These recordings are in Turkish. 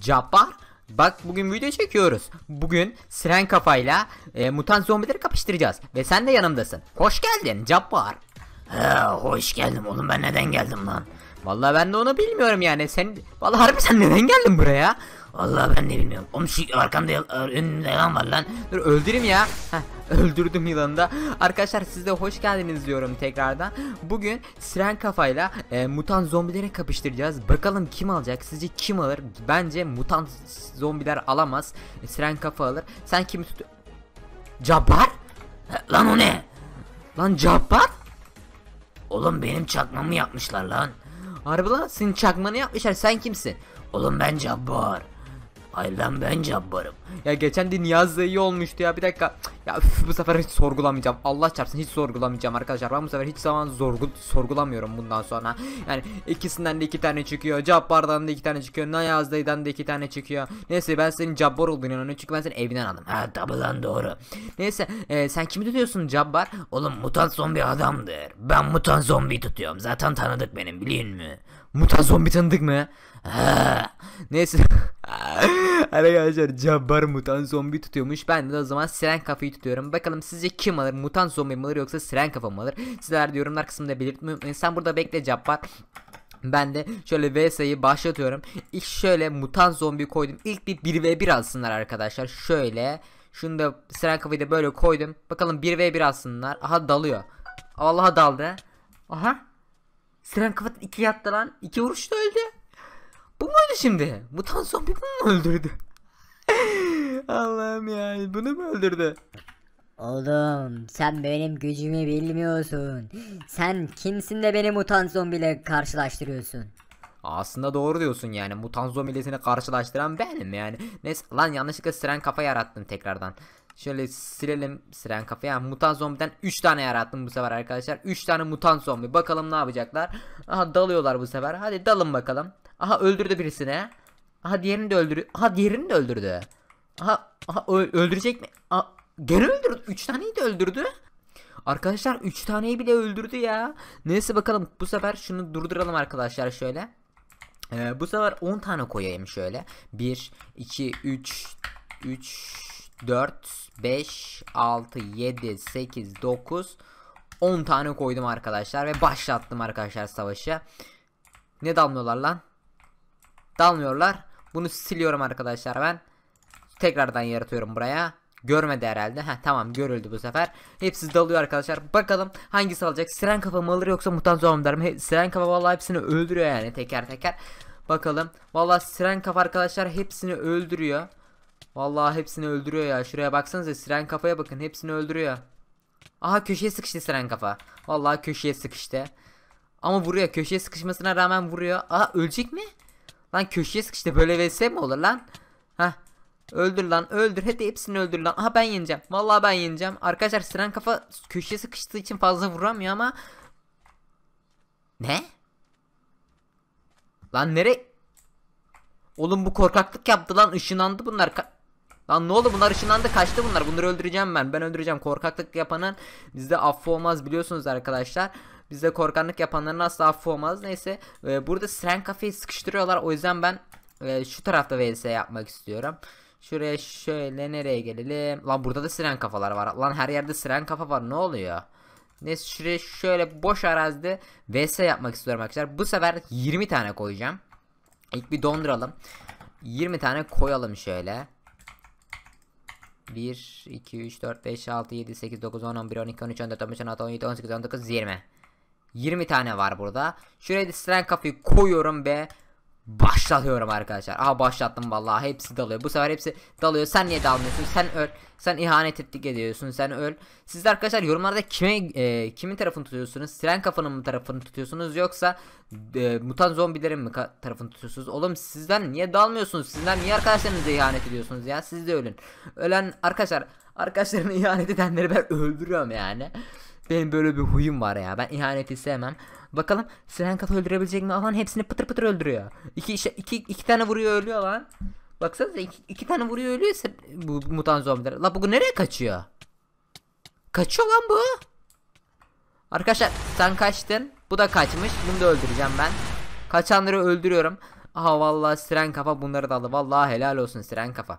Cabbar Bak bugün video çekiyoruz. Bugün Siren kafayla e, mutant zombileri kapıştıracağız. Ve sen de yanımdasın. Hoş geldin Cabbar. hoş geldim oğlum ben neden geldim lan? Vallahi ben de onu bilmiyorum yani. Sen vallahi harbi sen neden geldin buraya? Vallahi ben de bilmiyorum. Oğlum şu arkamda e, önümde lan var lan. Dur öldüreyim ya. Heh, öldürdüm yılanı da. Arkadaşlar sizde hoş geldiniz diyorum tekrardan. Bugün Siren Kafa'yla e, mutant zombilere kapıştıracağız. Bakalım kim alacak? Sizce kim alır? Bence mutant zombiler alamaz. E, siren Kafa alır. Sen kimi tut... Cabbar? E, lan o ne? Lan Cabbar? Oğlum benim çakmamı yapmışlar lan. Harbi lan senin çakmanı yapmışlar. Sen kimsin? Oğlum ben Cabbar. Hayır lan ben Cabbar'ım. Ya geçen de Niyaz iyi olmuştu ya bir dakika. Cık, ya üf, bu sefer hiç sorgulamayacağım. Allah çarpsın hiç sorgulamayacağım arkadaşlar. Ben bu sefer hiç zaman zorgu, sorgulamıyorum bundan sonra. Yani ikisinden de iki tane çıkıyor. Cabbar'dan da iki tane çıkıyor. Nayazday'dan da iki tane çıkıyor. Neyse ben senin Cabbar olduğunu inanıyorum. Çünkü ben seni evinden aldım. Ha tabi doğru. Neyse e, sen kimi tutuyorsun Cabbar? Oğlum mutant zombi adamdır. Ben mutant zombi tutuyorum. Zaten tanıdık benim biliyor musun? Mutant zombi tanıdık mı? Neyse. Arkadaşlar cabbar mutan zombi tutuyormuş. Ben de o zaman siren kafayı tutuyorum. Bakalım sizce kim alır? mutan zombi mi alır yoksa siren kafa mı alır? Sizler de yorumlar kısmında belirtmeyi unutmayın. Sen burada bekle cabbar. Ben de şöyle VS'yi başlatıyorum. İlk şöyle mutan zombi koydum. İlk bir 1v1 alsınlar arkadaşlar. Şöyle. Şunu da siren kafayı da böyle koydum. Bakalım 1v1 alsınlar. Aha dalıyor. Allah'a daldı. Aha. Siren kafa 2 yattı lan. 2 vuruşta öldü. Bu muydu şimdi? Mutant zombi bunu mu öldürdü? Allah'ım ya bunu mu öldürdü? Oğlum sen benim gücümü bilmiyorsun. Sen kimsin de beni mutant zombiyle karşılaştırıyorsun? Aslında doğru diyorsun yani mutant zombilesini karşılaştıran benim yani. Neyse lan yanlışlıkla siren kafa yarattın tekrardan. Şöyle silelim siren kafa yani mutant zombiden 3 tane yarattım bu sefer arkadaşlar. 3 tane mutant zombi bakalım ne yapacaklar. Aha dalıyorlar bu sefer hadi dalın bakalım. Aha öldürdü birisini. Aha diğerini de öldürü. Aha diğerini de öldürdü. Aha, aha öldürecek mi? Aha, gene öldürdü. 3 taneyi de öldürdü. Arkadaşlar 3 taneyi bile öldürdü ya. Neyse bakalım bu sefer şunu durduralım arkadaşlar şöyle. Ee, bu sefer 10 tane koyayım şöyle. 1, 2, 3, 3, 4, 5, 6, 7, 8, 9, 10 tane koydum arkadaşlar. Ve başlattım arkadaşlar savaşı. Ne damlıyorlar lan? Dalmıyorlar. Bunu siliyorum arkadaşlar ben. Tekrardan yaratıyorum buraya. Görmedi herhalde. Heh, tamam görüldü bu sefer. Hepsi dalıyor arkadaşlar. Bakalım hangisi alacak. Siren kafa mı alır yoksa mutant zombiler mi? He, siren kafa vallahi hepsini öldürüyor yani teker teker. Bakalım. Vallahi siren kafa arkadaşlar hepsini öldürüyor. Vallahi hepsini öldürüyor ya. Şuraya baksanıza siren kafaya bakın. Hepsini öldürüyor. Aha köşeye sıkıştı siren kafa. Vallahi köşeye sıkıştı. Ama vuruyor. Köşeye sıkışmasına rağmen vuruyor. Aha ölecek mi? Lan köşeye sıkıştı böyle vs mi olur lan? Hah. Öldür lan öldür hadi hepsini öldür lan. Aha ben yeneceğim. Vallahi ben yeneceğim. Arkadaşlar Siren kafa köşeye sıkıştığı için fazla vuramıyor ama. Ne? Lan nere? Oğlum bu korkaklık yaptı lan ışınlandı bunlar. Ka Lan ne oldu bunlar ışınlandı kaçtı bunlar bunları öldüreceğim ben ben öldüreceğim korkaklık yapanın bizde affı olmaz biliyorsunuz arkadaşlar bize korkanlık yapanların asla affı olmaz. Neyse e, burada Siren kafeyi sıkıştırıyorlar. O yüzden ben e, şu tarafta VS yapmak istiyorum. Şuraya şöyle nereye gelelim? Lan burada da siren kafalar var. Lan her yerde siren kafa var. Ne oluyor? Neyse şuraya şöyle boş arazide VS yapmak istiyorum arkadaşlar. Bu sefer 20 tane koyacağım. İlk bir donduralım. 20 tane koyalım şöyle. 1, 2, 3, 4, 5, 6, 7, 8, 9, 10, 11, 12, 13, 14, 15, 16, 17, 18, 19, 20. 20 tane var burada. Şuraya da strength kapıyı koyuyorum ve başlatıyorum arkadaşlar. Aha başlattım vallahi hepsi dalıyor. Bu sefer hepsi dalıyor. Sen niye dalmıyorsun? Sen öl. Sen ihanet ettik ediyorsun. Sen öl. Siz de arkadaşlar yorumlarda kime e, kimin tarafını tutuyorsunuz? Siren kafanın mı tarafını tutuyorsunuz yoksa e, mutant zombilerin mi tarafını tutuyorsunuz? Oğlum sizden niye dalmıyorsunuz? Sizden niye arkadaşlarınızı ihanet ediyorsunuz ya? Siz de ölün. Ölen arkadaşlar arkadaşlarını ihanet edenleri ben öldürüyorum yani. Benim böyle bir huyum var ya. Ben ihaneti sevmem. Bakalım Serenkat öldürebilecek mi? Lan hepsini pıtır pıtır öldürüyor. İki, işte, iki, iki tane vuruyor ölüyor lan. Baksanıza iki, iki tane vuruyor ölüyorsa bu mutant zombiler. La bu nereye kaçıyor? Kaçıyor lan bu. Arkadaşlar sen kaçtın. Bu da kaçmış. Bunu da öldüreceğim ben. Kaçanları öldürüyorum. Aha vallahi siren kafa bunları da aldı. Vallahi helal olsun siren kafa.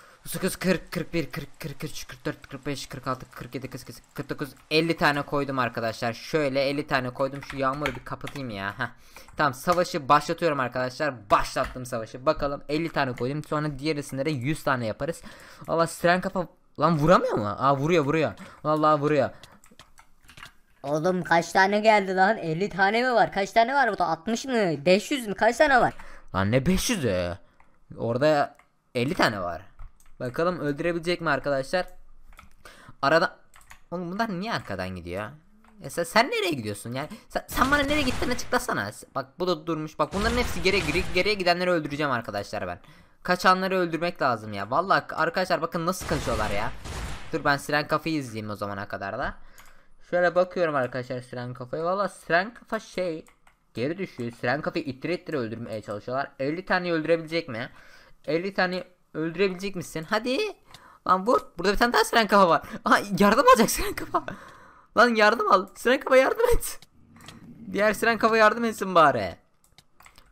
49 40 41 40 43 44 45 46 47 48 49 50 tane koydum arkadaşlar. Şöyle 50 tane koydum. Şu yağmuru bir kapatayım ya. Heh. Tamam savaşı başlatıyorum arkadaşlar. Başlattım savaşı. Bakalım 50 tane koydum. Sonra diğerisinde de 100 tane yaparız. Allah siren kapa lan vuramıyor mu? Aa vuruyor vuruyor. Vallahi vuruyor. Oğlum kaç tane geldi lan? 50 tane mi var? Kaç tane var burada? 60 mı? 500 mi? Kaç tane var? Lan ne 500'ü? Orada 50 tane var. Bakalım öldürebilecek mi arkadaşlar? Arada... Oğlum bunlar niye arkadan gidiyor? Ya e sen, sen nereye gidiyorsun yani? Sen, sen bana nereye gittiğini açıklasana. Bak bu da durmuş. Bak bunların hepsi geri geri geriye gidenleri öldüreceğim arkadaşlar ben. Kaçanları öldürmek lazım ya. Vallahi arkadaşlar bakın nasıl kaçıyorlar ya. Dur ben Siren Kafa'yı izleyeyim o zamana kadar da. Şöyle bakıyorum arkadaşlar Siren Kafa'ya. Valla Siren Kafa şey geri düşüyor. Siren Kafa'yı ittire ittire öldürmeye çalışıyorlar. 50 tane öldürebilecek mi? 50 tane Öldürebilecek misin? Hadi. Lan vur. Burada bir tane daha siren kafa var. Aha yardım alacak siren kafa. Lan yardım al. Siren kafa yardım et. Diğer siren kafa yardım etsin bari.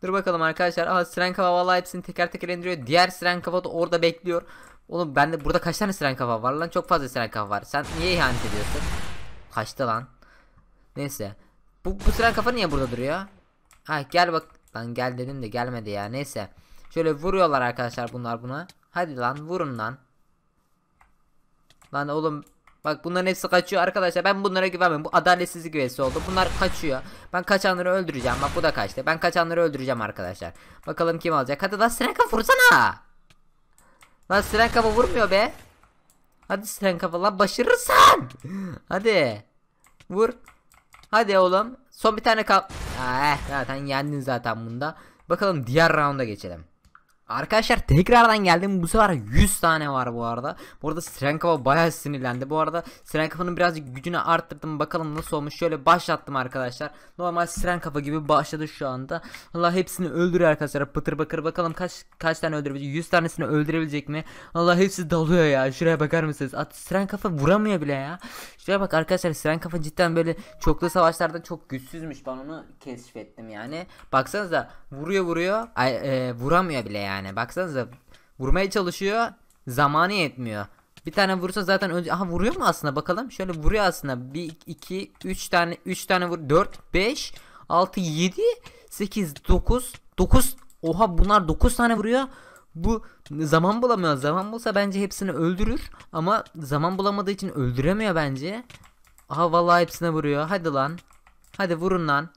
Dur bakalım arkadaşlar. Aha siren kafa vallahi hepsini teker teker indiriyor. Diğer siren kafa da orada bekliyor. Oğlum de burada kaç tane siren kafa var lan? Çok fazla siren kafa var. Sen niye ihanet ediyorsun? Kaçtı lan. Neyse. Bu, bu siren kafa niye burada duruyor? Ha gel bak. Lan gel dedim de gelmedi ya. Neyse. Şöyle vuruyorlar arkadaşlar bunlar buna. Hadi lan vurun lan. Lan oğlum bak bunların hepsi kaçıyor arkadaşlar. Ben bunlara güvenmiyorum. Bu adaletsizlik üyesi oldu. Bunlar kaçıyor. Ben kaçanları öldüreceğim. Bak bu da kaçtı. Ben kaçanları öldüreceğim arkadaşlar. Bakalım kim alacak. Hadi lan siren Strenka vursana. Lan siren Strenka vurmuyor be. Hadi Strenka lan başarırsan. Hadi. Vur. Hadi oğlum. Son bir tane kap. Ah, eh, zaten yendin zaten bunda. Bakalım diğer rounda geçelim. Arkadaşlar tekrardan geldim. Bu sefer 100 tane var bu arada. Bu arada Strankova bayağı sinirlendi. Bu arada Strankova'nın birazcık gücünü arttırdım. Bakalım nasıl olmuş. Şöyle başlattım arkadaşlar. Normal Strankova gibi başladı şu anda. Allah hepsini öldürüyor arkadaşlar. Pıtır bakır bakalım kaç kaç tane öldürebilecek. 100 tanesini öldürebilecek mi? Allah hepsi dalıyor ya. Şuraya bakar mısınız? At Strankafa vuramıyor bile ya. Şuraya bak arkadaşlar Strankafa cidden böyle çoklu savaşlarda çok güçsüzmüş. Ben onu keşfettim yani. Baksanıza vuruyor vuruyor. Ay, e, vuramıyor bile yani yani. Baksanıza vurmaya çalışıyor. Zamanı yetmiyor. Bir tane vursa zaten önce aha vuruyor mu aslında bakalım. Şöyle vuruyor aslında. 1 2 3 tane 3 tane vur 4 5 6 7 8 9 9 oha bunlar 9 tane vuruyor. Bu zaman bulamıyor. Zaman bulsa bence hepsini öldürür ama zaman bulamadığı için öldüremiyor bence. Aha vallahi hepsine vuruyor. Hadi lan. Hadi vurun lan.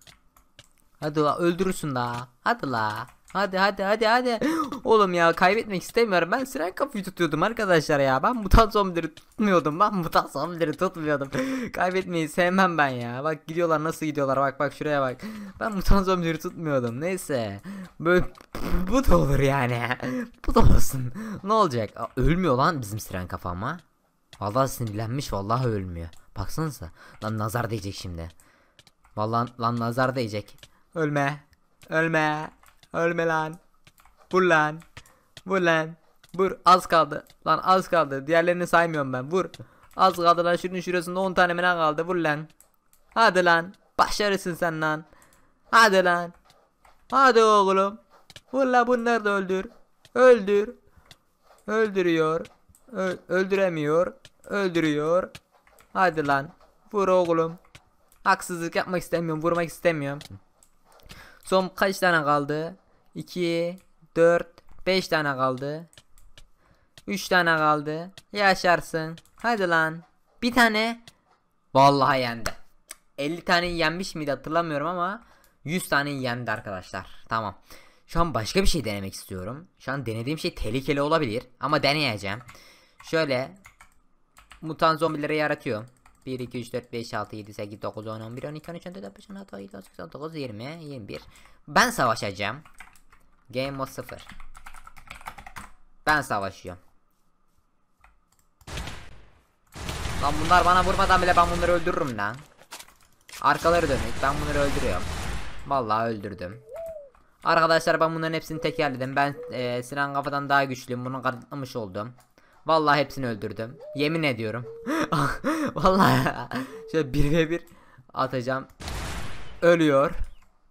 Hadi la öldürürsün daha. Hadi la. Hadi hadi hadi hadi. Oğlum ya kaybetmek istemiyorum. Ben siren kapıyı tutuyordum arkadaşlar ya. Ben mutant zombileri tutmuyordum. Ben mutant zombileri tutmuyordum. Kaybetmeyi sevmem ben ya. Bak gidiyorlar nasıl gidiyorlar. Bak bak şuraya bak. Ben mutant zombileri tutmuyordum. Neyse. Böyle bu da olur yani. bu da olsun. Ne olacak? Aa, ölmüyor lan bizim siren kafama. Vallahi sinirlenmiş vallahi ölmüyor. Baksanıza. Lan nazar değecek şimdi. Vallahi lan nazar değecek. Ölme. Ölme. Ölme lan. Vur lan. Vur lan. Vur. Az kaldı. Lan az kaldı. Diğerlerini saymıyorum ben. Vur. Az kaldı lan. Şunun şurasında 10 tane falan kaldı. Vur lan. Hadi lan. Başarısın sen lan. Hadi lan. Hadi oğlum. Vur lan bunları da öldür. Öldür. Öldürüyor. Ö öldüremiyor. Öldürüyor. Hadi lan. Vur oğlum. Haksızlık yapmak istemiyorum. Vurmak istemiyorum. Son kaç tane kaldı? 2 4 5 tane kaldı. 3 tane kaldı. Yaşarsın. Hadi lan. Bir tane vallahi yendi. 50 tane yenmiş miydi hatırlamıyorum ama 100 tane yendi arkadaşlar. Tamam. Şu an başka bir şey denemek istiyorum. Şu an denediğim şey tehlikeli olabilir ama deneyeceğim. Şöyle mutant zombileri yaratıyorum. 1 2 3 4 5 6 7 8 9 10 11 12 13 14 15 16 17 18 19 20 21 ben savaşacağım Game mode 0. Ben savaşıyorum. Lan bunlar bana vurmadan bile ben bunları öldürürüm lan. Arkaları dönük ben bunları öldürüyorum. Vallahi öldürdüm. Arkadaşlar ben bunların hepsini tekerledim. Ben e, Sinan kafadan daha güçlüyüm. Bunu kanıtlamış oldum. Vallahi hepsini öldürdüm. Yemin ediyorum. Vallahi şöyle bir ve bir atacağım. Ölüyor.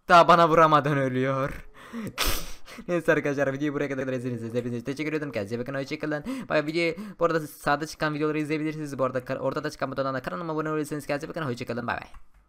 Daha bana vuramadan ölüyor. Neyse arkadaşlar videoyu buraya kadar izlediğiniz hepinize teşekkür ederim. Kendinize bakın. Hoşçakalın. Bak video bu arada sağda çıkan videoları izleyebilirsiniz. Bu arada ortada çıkan butondan da kanalıma abone olursanız kendinize bakın. Hoşçakalın. Bay bay.